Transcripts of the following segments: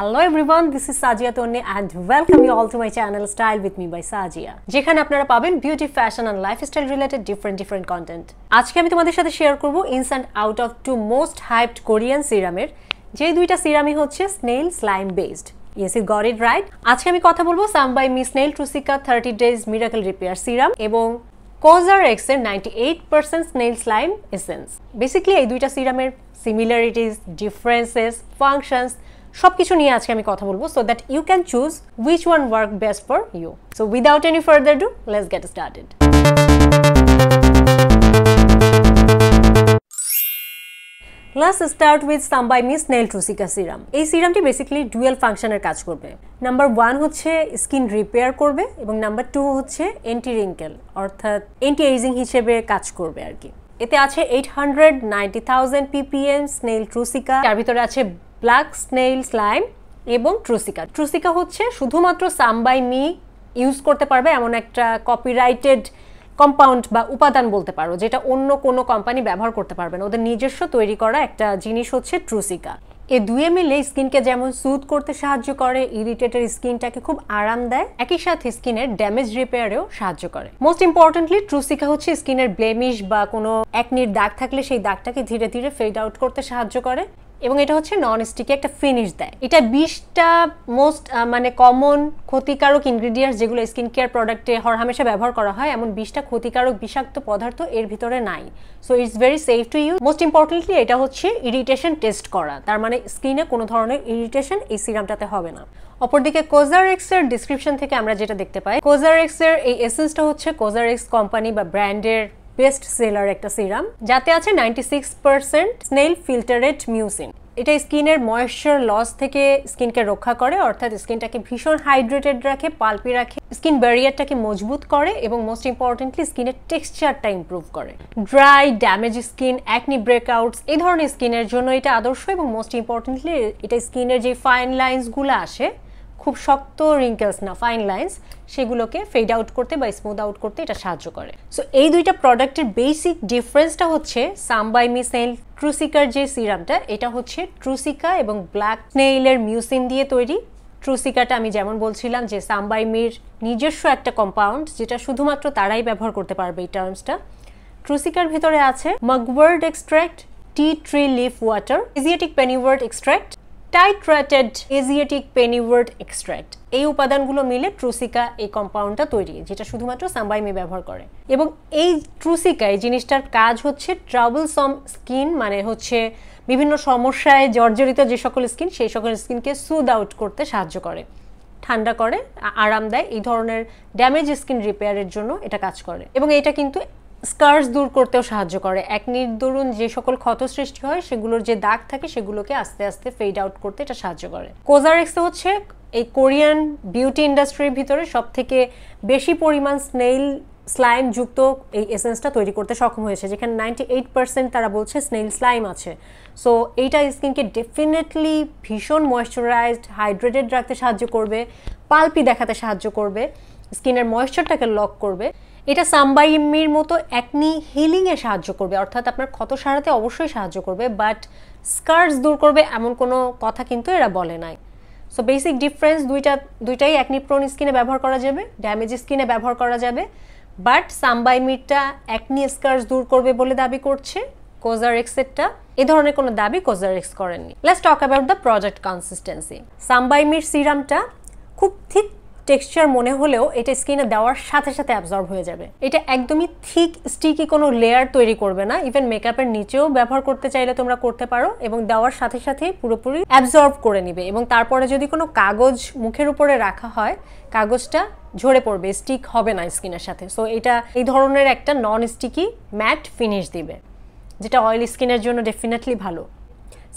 hello everyone this is Sajia তন্নে and welcome you all to my channel style with me by Sajia যেখানে আপনারা পাবেন beauty fashion and lifestyle related different different content আজকে আমি তোমাদের সাথে শেয়ার করব instant out of two most hyped Korean সিরামের যে দুইটা সিরামই হচ্ছে snail slime based yes it got it right আজকে আমি কথা বলবো some by mi snail truecica thirty days miracle repair serum এবং কোজার এক্সের ninety eight percent snail slime essence basically এই দুইটা সিরামের সিমিলারিটিস ডিফারেন্সেস ফাংশনস সব কিছু নিয়ে আজকে আমি কথা বলবো so that you can choose which one work best for you so without any further do let's get started Let's start with mi snail truecica serum এই সিরামটি বেসিক্যালি ডুয়েল ফাংশনের কাজ করবে নাম্বার ওয়ান হচ্ছে স্কিন রিপেয়ার করবে এবং number two হচ্ছে anti wrinkle অর্থাৎ এন্টি এইজিং হিসেবে কাজ করবে আর কি এতে আছে eight hundred ninety thousand ppm snail truecica তার ভিতরে আছে প্লাগ স্নেইল স্লাইম এবং ট্রুসিকা ট্রুসিকা হচ্ছে শুধুমাত্র সামবাই মি ইউজ করতে পারবে এমন একটা কপিরাইটেড কম্পাউন্ড বা উপাদান বলতে পারো যেটা অন্য কোনো কোম্পানি ব্যবহার করতে পারবে না ওদের নিজস্ব তৈরি করা একটা জিনিস হচ্ছে ট্রুসিকা এ দুয়ে মিলে স্কিনকে যেমন সুদ করতে সাহায্য করে ইরিটেটেড স্কিনটাকে খুব আরাম দেয় একই সাথে স্কিনের ড্যামেজ রিপেয়ারেও সাহায্য করে মোস্ট ইম্পর্টেন্টলি ট্রুসিকা হচ্ছে স্কিনের ব্লেমিশ বা কোনো একনির দাগ থাকলে সেই দাগটাকে ধীরে ধীরে ফেড আউট করতে সাহায্য করে এবং এটা হচ্ছে নন স্টিকে একটা ফিনিশ দেয় এটা বিশটা মোস্ট মানে কমন ক্ষতিকারক ইনগ্রিডিয়েন্টস যেগুলো স্কিন কেয়ার প্রোডাক্টে হর হামেশা ব্যবহার করা হয় এমন বিশটা ক্ষতিকারক বিষাক্ত পদার্থ এর ভিতরে নাই so it's very safe to use most importantly এটা হচ্ছে ইরিটেশন টেস্ট করা তার মানে স্কিনে কোনো ধরনের ইরিটেশন এই সিরামটাতে হবে না অপরদিকে কোজারেক্স এর ডিসক্রিপশন থেকে আমরা যেটা দেখতে পাই কোজারেক্স এর এই এসেন্সটা হচ্ছে কোজারেক্স কোম্পানি বা ব্র্যান্ডের বেস্ট সেলার একটা সিরাম যাতে আছে ninety six percent snail filtered mucin এটা স্কিনের ময়েশ্চার লস থেকে স্কিনকে রক্ষা করে অর্থাৎ স্কিনটাকে ভীষণ হাইড্রেটেড রাখে পালপি রাখে স্কিন ব্যারিয়ারটাকে মজবুত করে এবং মোস্ট ইম্পর্টেন্টলি স্কিনের টেক্সচারটা ইম্প্রুভ করে dry damage skin acne breakouts এই ধরনের স্কিনের জন্য এটা আদর্শ এবং মোস্ট ইম্পর্টেন্টলি এটা স্কিনের যে ফাইন লাইন্সগুলো আসে খুব শক্ত রিঙ্কেলস না ফাইন লাইন্স সেগুলোকে ফেড আউট করতে বা স্মুথ আউট করতে এটা সাহায্য করে সো এই দুইটা প্রোডাক্টের বেসিক ডিফারেন্সটা হচ্ছে সাম্বাই মিসেল ট্রুসিকার যে সিরামটা এটা হচ্ছে ট্রুসিকা এবং ব্ল্যাক নেইলের মিউসিন দিয়ে তৈরি ট্রুসিকাটা আমি যেমন বলছিলাম যে সাম্বাইমির নিজস্ব একটা কম্পাউন্ড যেটা শুধুমাত্র তারাই ব্যবহার করতে পারবে এই টার্মসটা ট্রুসিকার ভিতরে আছে mugwort extract tea tree leaf water asiatic pennywort extract titrated asiatic pennywort extract এই উপাদানগুলো মিলে ট্রুসিকা এই কম্পাউন্ডটা তৈরি যেটা শুধুমাত্র সাম্বাইমি ব্যবহার করে এবং এই ট্রুসিকা এই জিনিসটার কাজ হচ্ছে ট্রাবলসম স্কিন মানে হচ্ছে বিভিন্ন সমস্যায় জর্জরিত যে সকল স্কিন সেই সকল স্কিনকে সুদ আউট করতে সাহায্য করে ঠান্ডা করে আরাম দেয় এই ধরনের ড্যামেজ স্কিন রিপেয়ারের জন্য এটা কাজ করে এবং এটা কিন্তু স্কার্স দূর করতেও সাহায্য করে এক নির্দরুন যে সকল ক্ষত সৃষ্টি হয় সেগুলোর যে দাগ থাকে সেগুলোকে আস্তে আস্তে ফেড আউট করতে এটা সাহায্য করে কোজারেক্স হচ্ছে এই কোরিয়ান বিউটি ইন্ডাস্ট্রির ভিতরে সব থেকে বেশি পরিমাণ স্নেইল স্লাইম যুক্ত এই এসেন্সটা তৈরি করতে সক্ষম হয়েছে যেখানে নাইনটি এইট পার্সেন্ট তারা বলছে স্নেইল স্লাইম আছে সো এইটা স্কিনকে ডেফিনেটলি ভীষণ ময়শ্চারাইজড হাইড্রেটেড রাখতে সাহায্য করবে পালপি দেখাতে সাহায্য করবে স্কিনের ময়েশ্চারটাকে লক করবে এটা সাম্বাইমির মতো একনি হিলিংয়ে সাহায্য করবে অর্থাৎ আপনার ক্ষত সারাতে অবশ্যই সাহায্য করবে বাট স্কার্স দূর করবে এমন কোনো কথা কিন্তু এরা বলে নাই সো বেসিক ডিফারেন্স দুইটা দুইটাই একনি প্রোন স্কিনে ব্যবহার করা যাবে ড্যামেজ স্কিনে ব্যবহার করা যাবে বাট সাম্বাইমিরটা একনি স্কার্স দূর করবে বলে দাবি করছে কোজারেক্সেরটা এ ধরনের কোনো দাবি কোজারেক্স করেননি let's talk about the product consistency সাম্বাইমির সিরামটা খুব থিক টেক্সচার মনে হলেও এটা স্কিনে দেওয়ার সাথে সাথে অ্যাবজর্ব হয়ে যাবে এটা একদমই থিক স্টিকি কোনো লেয়ার তৈরি করবে না ইভেন মেকআপের নিচেও ব্যবহার করতে চাইলে তোমরা করতে পারো এবং দেওয়ার সাথে সাথে পুরোপুরি অ্যাবজর্ব করে নিবে এবং তারপরে যদি কোনো কাগজ মুখের উপরে রাখা হয় কাগজটা ঝরে পড়বে স্টিক হবে না স্কিনের সাথে সো এটা এই ধরনের একটা নন স্টিকি ম্যাট ফিনিশ দিবে যেটা অয়েল স্কিনের জন্য ডেফিনেটলি ভালো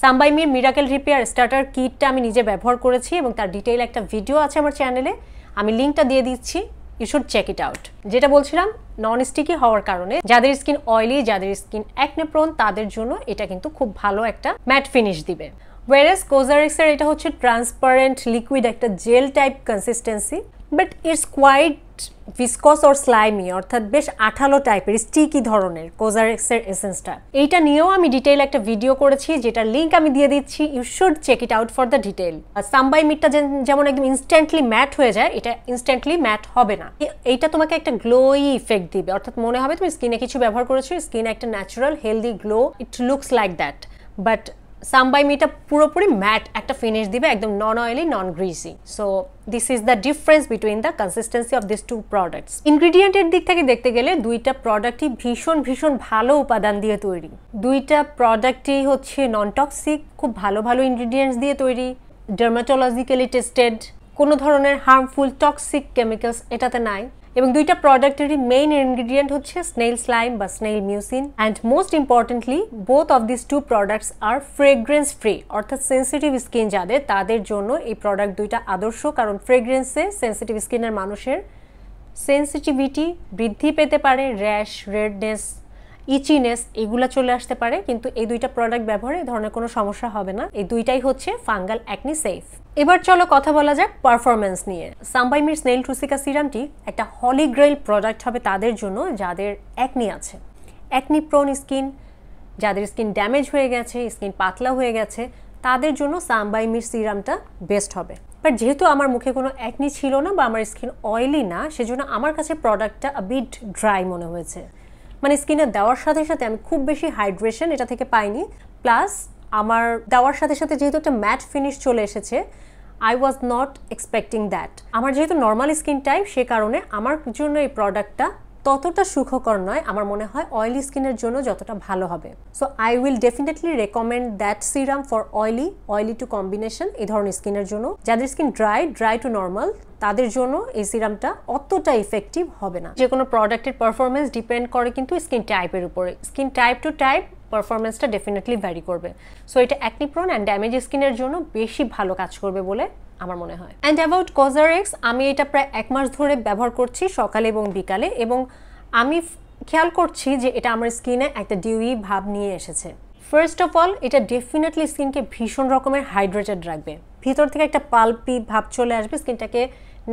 সাম্বাইমির মিরাকেল রিপেয়ার স্টার্টার কিটটা আমি নিজে ব্যবহার করেছি এবং তার ডিটেইল একটা ভিডিও আছে আমার চ্যানেলে আমি লিঙ্কটা দিয়ে দিচ্ছি you should check it out যেটা বলছিলাম নন স্টিকি হওয়ার কারণে যাদের স্কিন অয়েলি যাদের স্কিন অ্যাকনেপ্রোন তাদের জন্য এটা কিন্তু খুব ভালো একটা ম্যাট ফিনিশ দিবে ওয়েরাস কোজারেক্সের এটা হচ্ছে ট্রান্সপারেন্ট লিকুইড একটা gel type consistency but it's quite viscous or slimy অর্থাৎ বেশ আঠালো টাইপের স্টিকি ধরনের কোজারেক্সের এসেন্সটা এইটা নিয়েও আমি ডিটেইল একটা ভিডিও করেছি যেটার লিঙ্ক আমি দিয়ে দিচ্ছি you should check it out for the detail some by মিটটা যেমন একদম ইনস্ট্যান্টলি ম্যাট হয়ে যায় এটা ইনস্ট্যান্টলি ম্যাট হবে না এইটা তোমাকে একটা গ্লোই ইফেক্ট দিবে অর্থাৎ মনে হবে তুমি স্কিনে কিছু ব্যবহার করেছো স্কিনে একটা natural healthy glow it looks like that but some by মিটা পুরোপুরি ম্যাট একটা ফিনিশ দিবে একদম non oily non greasy so this is the difference between the consistency of this two products ইনগ্রিডিয়েন্টের দিক থেকে দেখতে গেলে দুইটা প্রোডাক্টই ভীষণ ভীষণ ভালো উপাদান দিয়ে তৈরি দুইটা প্রোডাক্টই হচ্ছে নন টক্সিক খুব ভালো ভালো ইনগ্রিডিয়েন্টস দিয়ে তৈরি ডার্মাটোলজিক্যালি টেস্টেড কোনো ধরনের হার্মফুল টক্সিক কেমিক্যালস এটাতে নাই এবং দুইটা প্রোডাক্টেরই মেইন ইনগ্রিডিয়েন্ট হচ্ছে স্নেল স্লাইম বা snail mucin and most importantly both of this two products আর ফ্রেগ্রেন্স ফ্রি অর্থাৎ সেন্সিটিভ স্কিন যাদের তাদের জন্য এই প্রোডাক্ট দুইটা আদর্শ কারণ ফ্রেগ্রেন্সে সেন্সিটিভ স্কিনের মানুষের সেন্সিটিভিটি বৃদ্ধি পেতে পারে র্যাশ রেডনেস ইচিনেস এগুলো চলে আসতে পারে কিন্তু এই দুইটা প্রোডাক্ট ব্যবহারে এই ধরনের কোনো সমস্যা হবে না এই দুইটাই হচ্ছে ফাঙ্গাল অ্যাকনি সেফ এবার চলো কথা বলা যাক পারফরমেন্স নিয়ে সাম্বাইমির স্নেল টুসিকা সিরামটি একটা হলিগ্রেল প্রোডাক্ট হবে তাদের জন্য যাদের অ্যাকনি আছে অ্যাকনি প্রোন স্কিন যাদের স্কিন ড্যামেজ হয়ে গেছে স্কিন পাতলা হয়ে গেছে তাদের জন্য সাম্বাইমির সিরামটা বেস্ট হবে বাট যেহেতু আমার মুখে কোনো অ্যাকনি ছিল না বা আমার স্কিন অয়েলি না সেজন্য আমার কাছে প্রোডাক্টটা বিট ড্রাই মনে হয়েছে মানে স্কিনে দেওয়ার সাথে সাথে আমি খুব বেশি হাইড্রেশন এটা থেকে পাইনি প্লাস আমার দেওয়ার সাথে সাথে যেহেতু একটা ম্যাট ফিনিশ চলে এসেছে I was not expecting that আমার যেহেতু নর্মাল স্কিন টাইপ সে কারণে আমার জন্য এই প্রোডাক্টটা ততটা সুখকর নয় আমার মনে হয় অয়েলি স্কিনের জন্য যতটা ভালো হবে so I will definitely recommend that serum for oily oily to combination এই ধরনের স্কিনের জন্য যাদের skin dry dry to normal তাদের জন্য এই সিরামটা অতটা ইফেক্টিভ হবে না যে কোনো প্রোডাক্টের পারফরমেন্স ডিপেন্ড করে কিন্তু স্কিন টাইপের উপরে স্কিন টাইপ টু টাইপ পারফরমেন্সটা ডেফিনেটলি ভ্যারি করবে সো এটা অ্যাকনিপ্রন অ্যান্ড ড্যামেজ স্কিনের জন্য বেশি ভালো কাজ করবে বলে আমার মনে হয় অ্যান্ড অ্যাবাউট কজার এক্স আমি এটা প্রায় এক মাস ধরে ব্যবহার করছি সকালে এবং বিকালে এবং আমি খেয়াল করছি যে এটা আমার স্কিনে একটা ডিউই ভাব নিয়ে এসেছে ফার্স্ট অফ অল এটা ডেফিনেটলি স্কিনকে ভীষণ রকমের হাইড্রেটেড রাখবে ভিতর থেকে একটা পাল্পি ভাব চলে আসবে স্কিনটাকে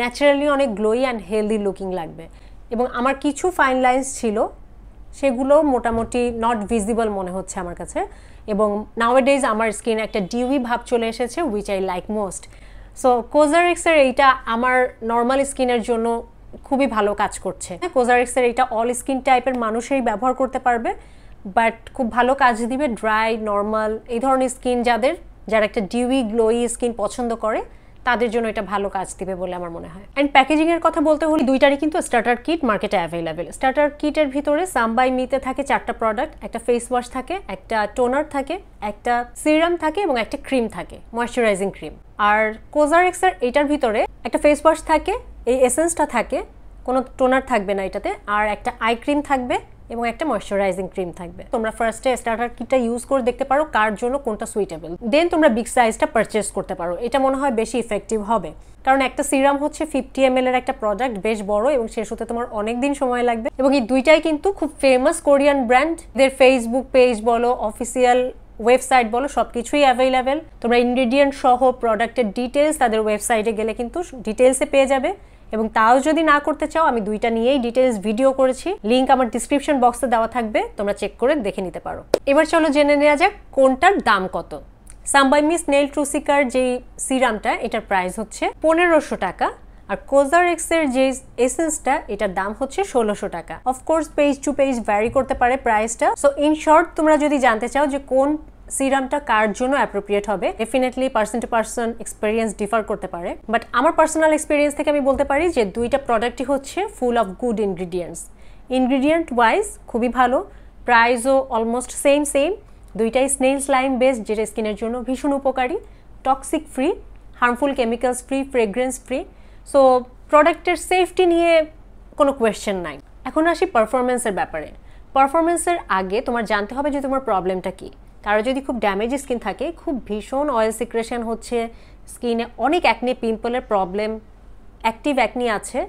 ন্যাচারালি অনেক গ্লোই অ্যান্ড হেলদি লুকিং লাগবে এবং আমার কিছু ফাইন লাইন্স ছিল সেগুলো মোটামুটি নট ভিজিবল মনে হচ্ছে আমার কাছে এবং নাওয়াডেজ আমার স্কিন একটা ডিউই ভাব চলে এসেছে which I like most so কোজারেক্সের এইটা আমার নর্মাল স্কিনের জন্য খুবই ভালো কাজ করছে কোজারেক্সের এইটা অল স্কিন টাইপের মানুষেই ব্যবহার করতে পারবে বাট খুব ভালো কাজ দিবে ড্রাই নর্মাল এই ধরনের স্কিন যাদের যারা একটা ডিউই গ্লোই স্কিন পছন্দ করে তাদের জন্য এটা ভালো কাজ দিবে বলে আমার মনে হয় অ্যান্ড প্যাকেজিংয়ের কথা বলতে হলে দুইটারই কিন্তু স্টার্টার কিট মার্কেটে অ্যাভেলেবেল স্টার্টার কিটের ভিতরে সাম্বাই মিতে থাকে চারটা প্রোডাক্ট একটা ফেস ওয়াশ থাকে একটা টোনার থাকে একটা সিরাম থাকে এবং একটা ক্রিম থাকে ময়শ্চারাইজিং ক্রিম আর কোজার এক্সার এটার ভিতরে একটা ফেস ওয়াশ থাকে এই এসেন্সটা থাকে কোনো টোনার থাকবে না এটাতে আর একটা আই ক্রিম থাকবে এবং একটা ময়শ্চারাইজিং ক্রিম থাকবে তোমরা ফার্স্টে স্টার্টার কিটটা ইউজ করে দেখতে পারো কার জন্য কোনটা সুইটেবল দেন তোমরা বিগ সাইজটা পারচেস করতে পারো এটা মনে হয় বেশি ইফেক্টিভ হবে কারণ একটা সিরাম হচ্ছে ফিফটি এম এর একটা প্রোডাক্ট বেশ বড় এবং শেষ হতে তোমার অনেক দিন সময় লাগবে এবং এই দুইটাই কিন্তু খুব ফেমাস কোরিয়ান ব্র্যান্ড এদের ফেসবুক পেজ বলো অফিসিয়াল ওয়েবসাইট বলো সব কিছুই অ্যাভেলেবেল তোমরা ইনগ্রিডিয়েন্ট সহ প্রোডাক্টের ডিটেলস তাদের ওয়েবসাইটে গেলে কিন্তু ডিটেলসে পেয়ে যাবে এবং তাও যদি না করতে চাও আমি দুইটা নিয়েই ডিটেলস ভিডিও করেছি লিঙ্ক আমার ডিসক্রিপশন বক্সে দেওয়া থাকবে তোমরা চেক করে দেখে নিতে পারো এবার চলো জেনে নেওয়া যাক কোনটার দাম কত সাম্বাই মিস নেল ট্রুসিকার যেই সিরামটা এটার প্রাইস হচ্ছে পনেরোশো টাকা আর কোজার এক্সের যে এসেন্সটা এটার দাম হচ্ছে ষোলোশো টাকা of course page to page vary করতে পারে প্রাইসটা সো ইন শর্ট তোমরা যদি জানতে চাও যে কোন সিরামটা কার জন্য অ্যাপ্রোপ্রিয়েট হবে definitely person to person experience differ করতে পারে বাট আমার পার্সোনাল এক্সপিরিয়েন্স থেকে আমি বলতে পারি যে দুইটা প্রোডাক্টই হচ্ছে full of good ingredients ingredient wise খুবই ভালো প্রাইসও অলমোস্ট সেম সেম দুইটাই স্নেলস লাইম বেসড যেটা স্কিনের জন্য ভীষণ উপকারী toxic free harmful chemicals free fragrance free so প্রোডাক্টের সেফটি নিয়ে কোনো কোয়েশ্চেন নাই এখন আসি পারফরমেন্সের ব্যাপারে পারফরমেন্সের আগে তোমার জানতে হবে যে তোমার প্রবলেমটা কী কারো যদি খুব ড্যামেজ স্কিন থাকে খুব ভীষণ অয়েল সিক্রেশন হচ্ছে স্কিনে অনেক অ্যাকনি পিম্পলের প্রবলেম অ্যাক্টিভ অ্যাকনি আছে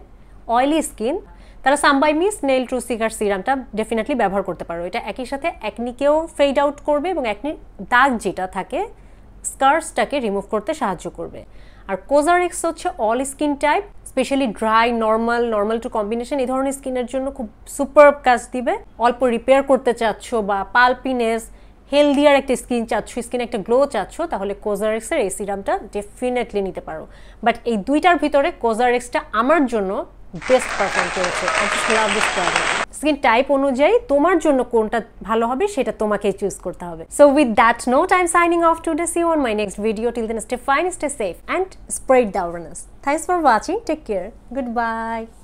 অয়েলি স্কিন তারা মিস নেল ট্রু সিগার সিরামটা ডেফিনেটলি ব্যবহার করতে পারো এটা একই সাথে অ্যাকনিকেও ফেড আউট করবে এবং অ্যাকনির দাগ যেটা থাকে স্কার্সটাকে রিমুভ করতে সাহায্য করবে আর কোজারেক্স হচ্ছে all skin type specially dry normal normal to combination এই ধরনের স্কিনের জন্য খুব সুপার কাজ দিবে অল্প রিপেয়ার করতে চাচ্ছ বা পালপিনেস হেলদিয়ার একটা স্কিন চাচ্ছ স্কিনে একটা গ্লো চাচ্ছ তাহলে কোজারেক্সের এই সিরামটা ডেফিনেটলি নিতে পারো বাট এই দুইটার ভিতরে কোজারেক্সটা আমার জন্য বেস্ট পারফর্ম করেছে স্কিন টাইপ অনুযায়ী তোমার জন্য কোনটা ভালো হবে সেটা তোমাকেই চুজ করতে হবে so with that no time signing off today see on my next video till then stay fine stay safe and spread the awareness thanks for watching take care good by